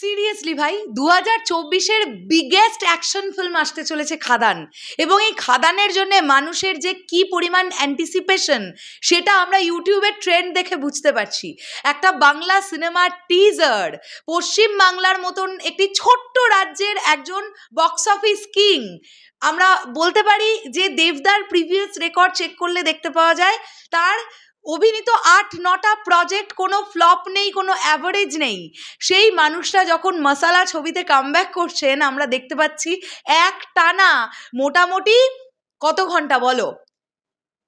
seriously ভাই দু হাজার চব্বিশের বিগেস্ট অ্যাকশন ফিল্ম আসতে চলেছে খাদান এবং এই খাদানের জন্য মানুষের যে কি পরিমাণ অ্যান্টিসিপেশন সেটা আমরা ইউটিউবের ট্রেন্ড দেখে বুঝতে পারছি একটা বাংলা সিনেমার টিজার পশ্চিম বাংলার মতন একটি ছোট্ট রাজ্যের একজন বক্স অফিস কিং আমরা বলতে পারি যে দেবদার প্রিভিয়াস রেকর্ড চেক করলে দেখতে পাওয়া যায় তার অভিনীত আট নটা প্রজেক্ট কোনো ফ্লপ নেই কোনো অ্যাভারেজ নেই সেই মানুষটা যখন মশালা ছবিতে কামব্যাক করছেন আমরা দেখতে পাচ্ছি এক টানা মোটামুটি কত ঘন্টা বলো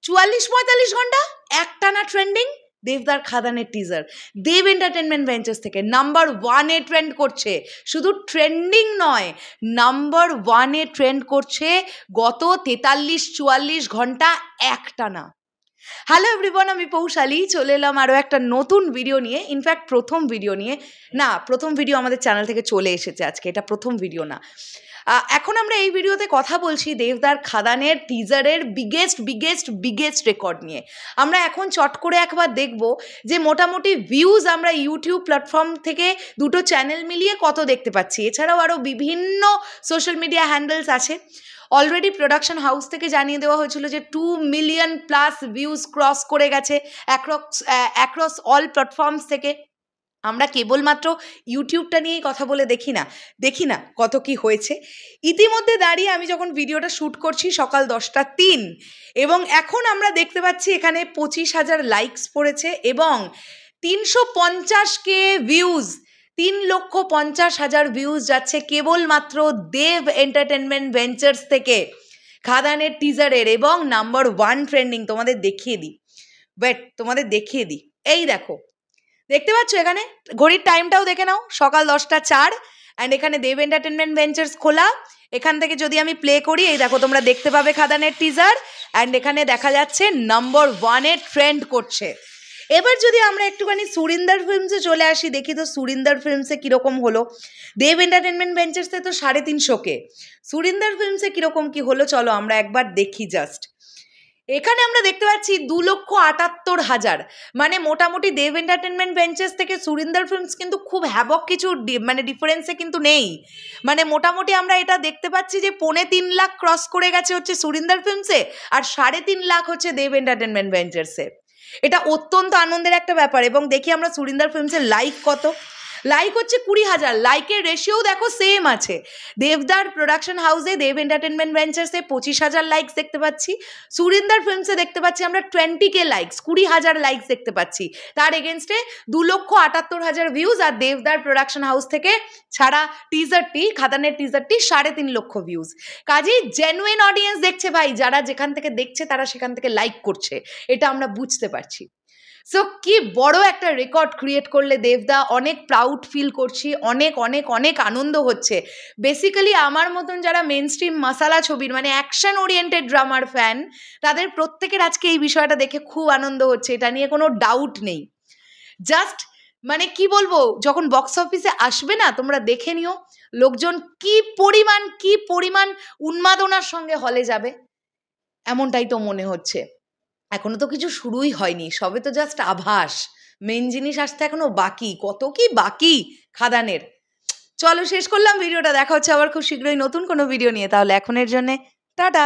চুয়াল্লিশ পঁয়তাল্লিশ ঘন্টা এক টানা ট্রেন্ডিং দেবদার খাদানের টিজার দেব এন্টারটেনমেন্ট ভেঞ্চার্স থেকে নাম্বার ওয়ানে ট্রেন্ড করছে শুধু ট্রেন্ডিং নয় নাম্বার ওয়ানে ট্রেন্ড করছে গত তেতাল্লিশ চুয়াল্লিশ ঘন্টা একটানা হ্যালো এভরিবন আমি পৌশালি চলে এলাম আরও একটা নতুন ভিডিও নিয়ে ইনফ্যাক্ট প্রথম ভিডিও নিয়ে না প্রথম ভিডিও আমাদের চ্যানেল থেকে চলে এসেছে আজকে এটা প্রথম ভিডিও না এখন আমরা এই ভিডিওতে কথা বলছি দেবদার খাদানের টিজারের বিগেস্ট বিগেস্ট বিগেস্ট রেকর্ড নিয়ে আমরা এখন চট করে একবার দেখব যে মোটামুটি ভিউজ আমরা ইউটিউব প্ল্যাটফর্ম থেকে দুটো চ্যানেল মিলিয়ে কত দেখতে পাচ্ছি এছাড়াও আরও বিভিন্ন সোশ্যাল মিডিয়া হ্যান্ডেলস আছে অলরেডি প্রোডাকশন হাউস থেকে জানিয়ে দেওয়া হয়েছিল যে two million plus views cross করে গেছে অ্যাক্রক্স অ্যাক্রস অল প্ল্যাটফর্মস থেকে আমরা কেবলমাত্র ইউটিউবটা নিয়েই কথা বলে দেখি না দেখি না কত কি হয়েছে ইতিমধ্যে দাঁড়িয়ে আমি যখন ভিডিওটা শ্যুট করছি সকাল দশটা তিন এবং এখন আমরা দেখতে পাচ্ছি এখানে পঁচিশ হাজার লাইকস পড়েছে এবং তিনশো পঞ্চাশ কে ভিউজ তিন লক্ষ পঞ্চাশ হাজার ভিউজ যাচ্ছে কেবলমাত্র দেব এন্টারটেনমেন্ট ভেঞ্চার্স থেকে খাদানের টিজারের এবং নাম্বার ওয়ান ট্রেন্ডিং তোমাদের দেখিয়ে দিই বেট তোমাদের দেখিয়ে দিই এই দেখো দেখতে পাচ্ছ এখানে ঘড়ির টাইমটাও দেখে নাও সকাল দশটা চার অ্যান্ড এখানে দেব এন্টারটেনমেন্ট ভেঞ্চার্স খোলা এখান থেকে যদি আমি প্লে করি এই দেখো তোমরা দেখতে পাবে খাদানের টিজার অ্যান্ড এখানে দেখা যাচ্ছে নাম্বার ওয়ানে ট্রেন্ড করছে এবার যদি আমরা একটুখানি সুরিন্দার ফিল্মসে চলে আসি দেখি তো সুরিন্দার ফিল্মসে কীরকম হলো দেব এন্টারটেনমেন্ট ভেঞ্চার্সে তো সাড়ে তিনশোকে সুরিন্দার ফিল্মসে কীরকম কি হলো চলো আমরা একবার দেখি জাস্ট এখানে আমরা দেখতে পাচ্ছি দু লক্ষ আটাত্তর হাজার মানে মোটামুটি দেব এন্টারটেনমেন্ট ভেঞ্চার্স থেকে সুরিন্দার ফিল্মস কিন্তু খুব হ্যাবক কিছু মানে ডিফারেন্সে কিন্তু নেই মানে মোটামুটি আমরা এটা দেখতে পাচ্ছি যে পৌনে তিন লাখ ক্রস করে গেছে হচ্ছে সুরিন্দার ফিল্মসে আর সাড়ে তিন লাখ হচ্ছে দেব এন্টারটেনমেন্ট ভেঞ্চার্সে এটা অত্যন্ত আনন্দের একটা ব্যাপার এবং দেখি আমরা সুরিন্দার ফিল্মসের লাইক কত লাইক হচ্ছে কুড়ি হাজার লাইকের রেশিও দেখো সেম আছে দেবদার প্রোডাকশন হাউসে দেব এন্টারটেনমেন্ট ভেঞ্চার্সে পঁচিশ হাজার লাইকস দেখতে পাচ্ছি সুরিন্দার ফিল্মসে দেখতে পাচ্ছি আমরা টোয়েন্টি কে লাইকস কুড়ি হাজার লাইকস দেখতে পাচ্ছি তার এগেনস্টে দু লক্ষ আটাত্তর হাজার ভিউজ আর দেবদার প্রোডাকশন হাউস থেকে ছাড়া টিজারটি খাদানের টিজারটি সাড়ে তিন লক্ষ ভিউজ কাজেই জেনুইন অডিয়েন্স দেখছে ভাই যারা যেখান থেকে দেখছে তারা সেখান থেকে লাইক করছে এটা আমরা বুঝতে পারছি সো কি বড় একটা রেকর্ড ক্রিয়েট করলে দেবদা অনেক প্রাউড ফিল করছি অনেক অনেক অনেক আনন্দ হচ্ছে বেসিক্যালি আমার মতন যারা মেন স্ট্রিম মশালা ছবির মানে অ্যাকশন ওরিয়েন্টেড ড্রামার ফ্যান তাদের প্রত্যেকের আজকে এই বিষয়টা দেখে খুব আনন্দ হচ্ছে এটা নিয়ে কোনো ডাউট নেই জাস্ট মানে কি বলবো যখন বক্স অফিসে আসবে না তোমরা দেখে নিও লোকজন কি পরিমাণ কি পরিমাণ উন্মাদনার সঙ্গে হলে যাবে এমনটাই তো মনে হচ্ছে এখনো তো কিছু শুরুই হয়নি সবে তো জাস্ট আভাস মেন জিনিস আসতে এখনো বাকি কত কি বাকি খাদানের চলো শেষ করলাম ভিডিওটা দেখা হচ্ছে আবার খুব শীঘ্রই নতুন কোনো ভিডিও নিয়ে তাহলে এখনের জন্যে টাটা